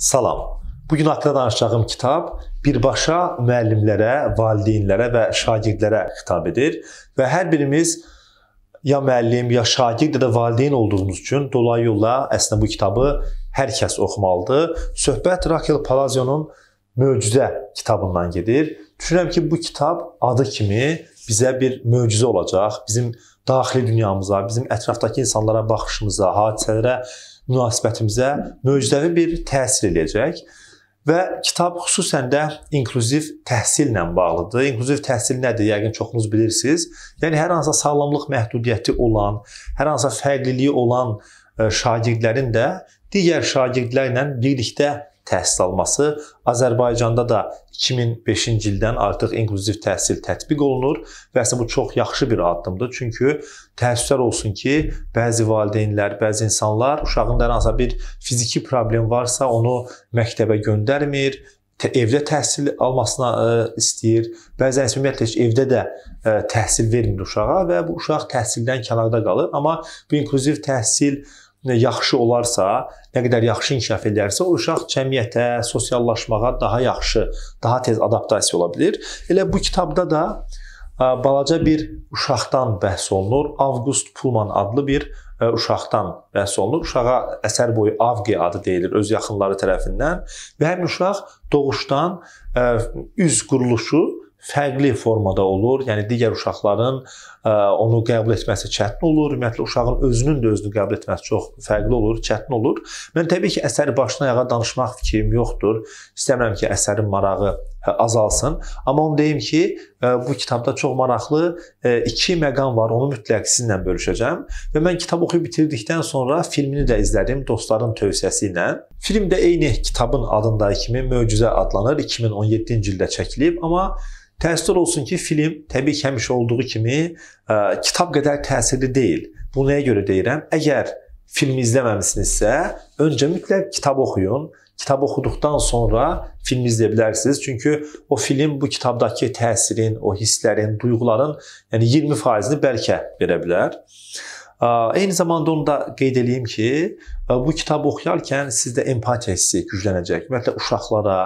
Salam. Bu gün haqqında danışacağım kitab birbaşa müəllimlərə, valideynlərə və şagirdlərə xitab edir və hər birimiz ya müəllim, ya şagird, ya da valideyn olduğumuz üçün dolayı yolla əslində bu kitabı hər kəs oxumalıdır. Söhbət Rakel Palazio'nun Möcüzə kitabından gedir. Düşünürəm ki, bu kitab adı kimi bizə bir möcüzə olacaq. Bizim daxili dünyamıza, bizim ətrafdakı insanlara baxışımıza, hadisələrə münasibətimizə möcüzəvi bir təsir eləyəcək. Və kitab xüsusən də inklüziv təhsillə bağlıdır. İnklüziv təhsil nədir? Yəqin çoxunuz bilirsiniz. Yəni hər hansı sağlamlıq məhdudiyyəti olan, hər hansı fərqliliyi olan e, şagirdlərin də digər şagirdlərlə birlikdə təhsil alması Azərbaycanda da 2005-ci ildən artıq inklüziv təhsil tətbiq olunur və əslində bu çox yaxşı bir addımdır. Çünki təəssüflər olsun ki, bəzi valideynlər, bəzi insanlar uşağın da hansısa bir fiziki problem varsa, onu məktəbə göndərmir, evdə təhsil almasına ə, e, istəyir. Bəzən ümumiyyətlə heç evdə də ə, e, təhsil vermir uşağa və bu uşaq təhsildən kənarda qalır. Amma bu inklüziv təhsil yaxşı olarsa, nə qədər yaxşı inkişaf edərsə, o uşaq cəmiyyətə, sosiallaşmağa daha yaxşı, daha tez adaptasiya ola bilər. Elə bu kitabda da balaca bir uşaqdan bəhs olunur. Avqust Pullman adlı bir e, uşaqdan bəhs olunur. Uşağa əsər boyu Avqi adı deyilir öz yaxınları tərəfindən və həmin uşaq doğuşdan e, üz quruluşu fərqli formada olur. Yəni digər uşaqların e, onu qəbul etməsi çətin olur. Ümumiyyətlə uşağın özünün də özünü qəbul etməsi çox fərqli olur, çətin olur. Mən təbii ki, əsəri başdan ayağa danışmaq fikrim yoxdur. İstəmirəm ki, əsərin marağı Hə, azalsın. Amma onu deyim ki, e, bu kitabda çox maraqlı e, iki məqam var. Onu mütləq sizinlə bölüşəcəm. Və mən kitab oxuyub bitirdikdən sonra filmini də izlədim dostların tövsiyəsi ilə. Film də eyni kitabın adında kimi Möcüzə adlanır. 2017-ci ildə çəkilib, amma təəssüf olsun ki, film təbii ki, həmişə olduğu kimi ə, e, kitab qədər təsirli deyil. Bu nəyə görə deyirəm? Əgər filmi izləməmisinizsə, öncə mütləq kitab oxuyun kitab oxuduqdan sonra film izləyə bilərsiniz. Çünki o film bu kitabdakı təsirin, o hisslərin, duyğuların yəni 20%-ni bəlkə verə bilər. Eyni zamanda onu da qeyd eləyim ki, bu kitabı oxuyarkən sizdə empatiya hissi güclənəcək. Ümumiyyətlə uşaqlara,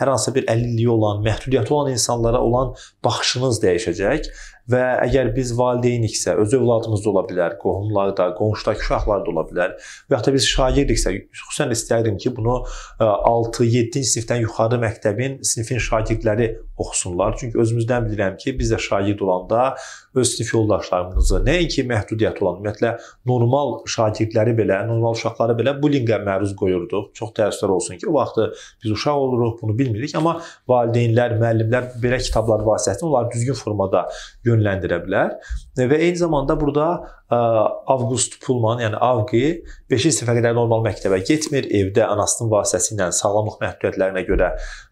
hər hansısa bir əlilliyi olan, məhdudiyyəti olan insanlara olan baxışınız dəyişəcək və əgər biz valideyniksə, öz övladımız da ola bilər, qohumlarda, qonşudakı uşaqlar da ola bilər və ya da biz şagirdiksə, xüsusən istəyirdim ki, bunu 6-7-ci e, sinifdən yuxarı məktəbin sinifin şagirdləri oxusunlar. Çünki özümüzdən bilirəm ki, biz də şagird olanda öz sinif yoldaşlarımızı, nəinki məhdudiyyəti olan, ümumiyyətlə normal şagirdləri belə, normal uşaqları insanları belə bullyingə məruz qoyurduq. Çox təəssüflər olsun ki, o vaxtı biz uşaq oluruq, bunu bilmirik, amma valideynlər, müəllimlər belə kitablar vasitəsilə onları düzgün formada yönləndirə bilər. Və eyni zamanda burada Avqust Pulman, yəni Avqi 5-ci sinifə qədər normal məktəbə getmir, evdə anasının vasitəsilə sağlamlıq məhdudiyyətlərinə görə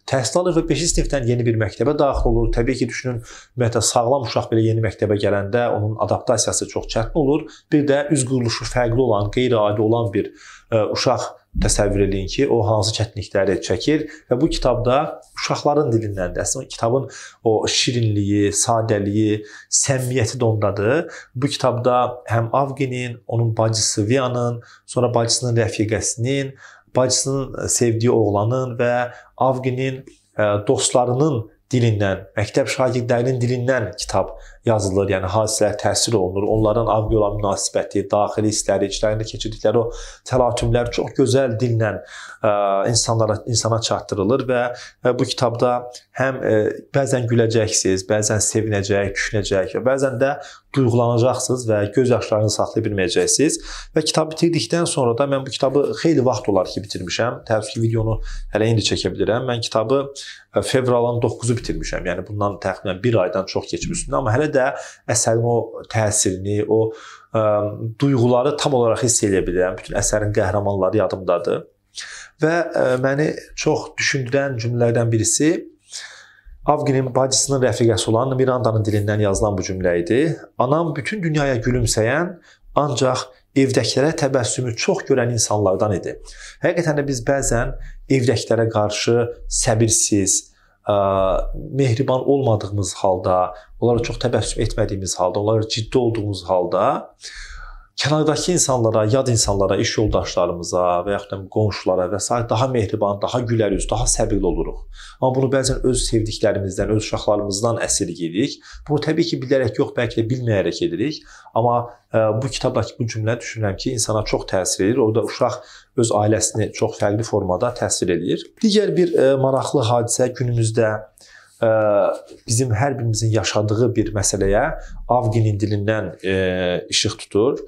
təhsil alır və 5-ci sinifdən yeni bir məktəbə daxil olur. Təbii ki, düşünün, ümumiyyətlə sağlam uşaq belə yeni məktəbə gələndə onun adaptasiyası çox çətin olur. Bir də üz quruluşu fərqli olan, qeyri-adi olan bir E, uşaq təsəvvür eləyin ki, o hansı çətinlikləri çəkir və bu kitabda uşaqların dilindən də əslində kitabın o şirinliyi, sadəliyi, səmimiyyəti də ondadır. Bu kitabda həm Avginin, onun bacısı Vianın, sonra bacısının rəfiqəsinin, bacısının sevdiyi oğlanın və Avginin e, dostlarının dilindən, məktəb şagirdlərinin dilindən kitab yazılır, yəni hadisələr təsir olunur. Onların avqi olan münasibəti, daxili hissləri, içlərində keçirdikləri o təlatümlər çox gözəl dillə e, insanlara insana çatdırılır və e, bu kitabda həm e, bəzən güləcəksiniz, bəzən sevinəcək, küsünəcək və bəzən də duyğulanacaqsınız və göz yaşlarınızı saxlaya bilməyəcəksiniz. Və kitab bitirdikdən sonra da mən bu kitabı xeyli vaxt olar ki bitirmişəm. Təəssüf ki, videonu hələ indi çəkə bilirəm. Mən kitabı fevralın 9-u bitirmişəm. Yəni bundan təxminən 1 aydan çox keçmiş üstündə, amma hələ də də əsərin o təsirini, o ə, duyğuları tam olaraq hiss edə bilirəm. Bütün əsərin qəhrəmanları yadımdadır. Və ə, məni çox düşündürən cümlələrdən birisi Avginin bacısının rəfiqəsi olan Mirandanın dilindən yazılan bu cümlə idi. Anam bütün dünyaya gülümsəyən, ancaq evdəkilərə təbəssümü çox görən insanlardan idi. Həqiqətən də biz bəzən evdəkilərə qarşı səbirsiz, mehriban olmadığımız halda, onlara çox təbəssüm etmədiyimiz halda, onlara ciddi olduğumuz halda kənardakı insanlara, yad insanlara, iş yoldaşlarımıza və yaxud da qonşulara və s. daha mehriban, daha gülərüz, daha səbirli oluruq. Amma bunu bəzən öz sevdiklərimizdən, öz uşaqlarımızdan əsirgəyirik. Bunu təbii ki, bilərək yox, bəlkə də bilməyərək edirik. Amma ə, e, bu kitabdakı bu cümlə düşünürəm ki, insana çox təsir edir. Orda uşaq öz ailəsini çox fərqli formada təsir eləyir. Digər bir ə, e, maraqlı hadisə günümüzdə ə, bizim hər birimizin yaşadığı bir məsələyə Avginin dilindən ə, e, işıq tutur.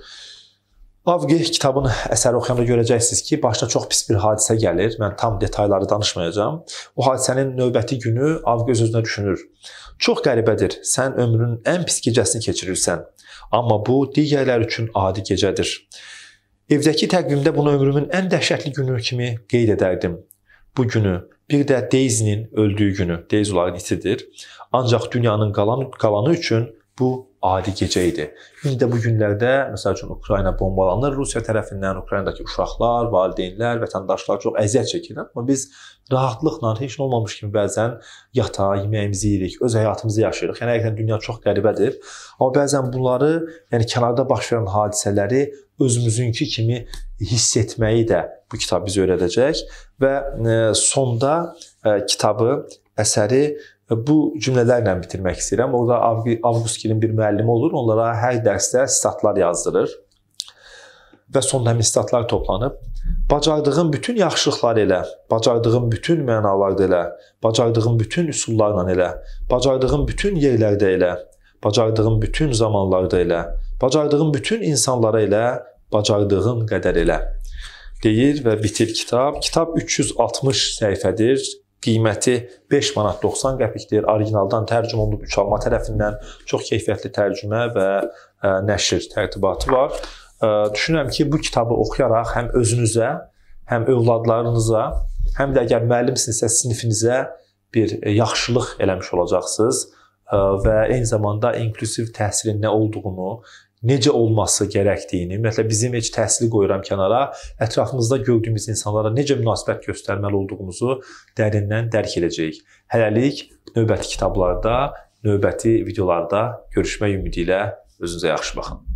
Avgi kitabın əsəri oxuyanda görəcəksiniz ki, başına çox pis bir hadisə gəlir. Mən tam detalları danışmayacağım. O hadisənin növbəti günü Avgi öz-özünə düşünür. Çox qəribədir. Sən ömrünün ən pis gecəsini keçirirsən. Amma bu digərlər üçün adi gecədir. Evdəki təqvimdə bunu ömrümün ən dəhşətli günü kimi qeyd edərdim. Bu günü bir də Daisy'nin öldüyü günü, Daisy olaraq nitidir. Ancaq dünyanın qalan, qalanı üçün Bu adi gecə idi. İndi də bu günlərdə məsəl üçün Ukrayna bombalanır, Rusiya tərəfindən Ukraynadakı uşaqlar, valideynlər, vətəndaşlar çox əziyyət çəkirlər, amma biz rahatlıqla heç nə olmamış kimi bəzən yata, yeməyimizi yeyirik, öz həyatımızı yaşayırıq. Yəni həqiqətən dünya çox qəribədir. Amma bəzən bunları, yəni kənarda baş verən hadisələri özümüzünkü kimi hiss etməyi də bu kitab bizə öyrədəcək və e, sonda e, kitabı əsəri e, bu cümlələrlə bitirmək istəyirəm. Orada Avqustgilin bir müəllimi olur, onlara hər dərsdə statlar yazdırır. Və sonda həmin statlar toplanıb bacardığım bütün yaxşılıqları elə, bacardığım bütün mənalarda elə, bacardığım bütün üsullarla elə, bacardığım bütün yerlərdə elə, bacardığım bütün zamanlarda elə, bacardığım bütün insanlara elə, bacardığın qədər elə deyir və bitir kitab. Kitab 360 səhifədir qiyməti 5 manat 90 qəpikdir. Orijinaldan tərcümə olunub Üçalma tərəfindən çox keyfiyyətli tərcümə və e, nəşr tərtibatı var. E, düşünürəm ki, bu kitabı oxuyaraq həm özünüzə, həm övladlarınıza, həm də əgər müəllimsinizsə sinifinizə bir e, yaxşılıq eləmiş olacaqsınız və eyni zamanda inklüziv təhsilin nə olduğunu, necə olması gərəkdiyini, ümumiyyətlə bizim heç təhsili qoyuram kənara, ətrafımızda gördüyümüz insanlara necə münasibət göstərməli olduğumuzu dərindən dərk edəcəyik. Hələlik növbəti kitablarda, növbəti videolarda görüşmək ümidi ilə özünüzə yaxşı baxın.